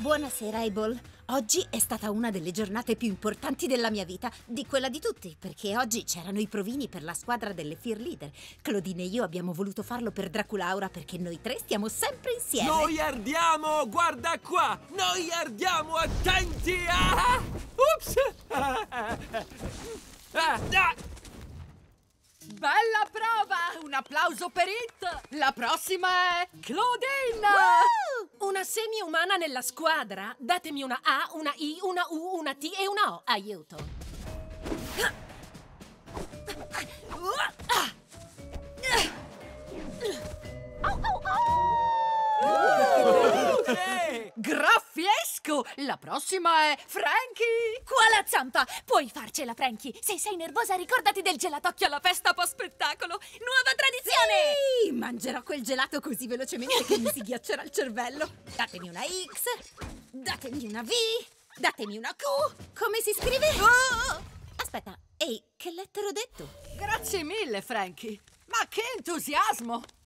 Buonasera, Abel. Oggi è stata una delle giornate più importanti della mia vita, di quella di tutti, perché oggi c'erano i provini per la squadra delle Leader. Claudine e io abbiamo voluto farlo per Draculaura perché noi tre stiamo sempre insieme. Noi ardiamo! Guarda qua! Noi ardiamo! Attenti! Ah! Ups! Ah, ah. Bella prova! Un applauso per It! La prossima è Claudine! umana nella squadra? Datemi una A, una I, una U, una T e una O. Aiuto. Okay. Graffiesco! La prossima è Frankie! Qua la zampa! Puoi farcela, Frankie! Se sei nervosa, ricordati del gelatocchio alla festa post-spettacolo! Nuova tradizione! Sì! Mangerò quel gelato così velocemente che mi si ghiaccerà il cervello. Datemi una X, datemi una V, datemi una Q. Come si scrive? Oh! Aspetta, ehi, che lettera ho detto? Grazie mille, Frankie. Ma che entusiasmo!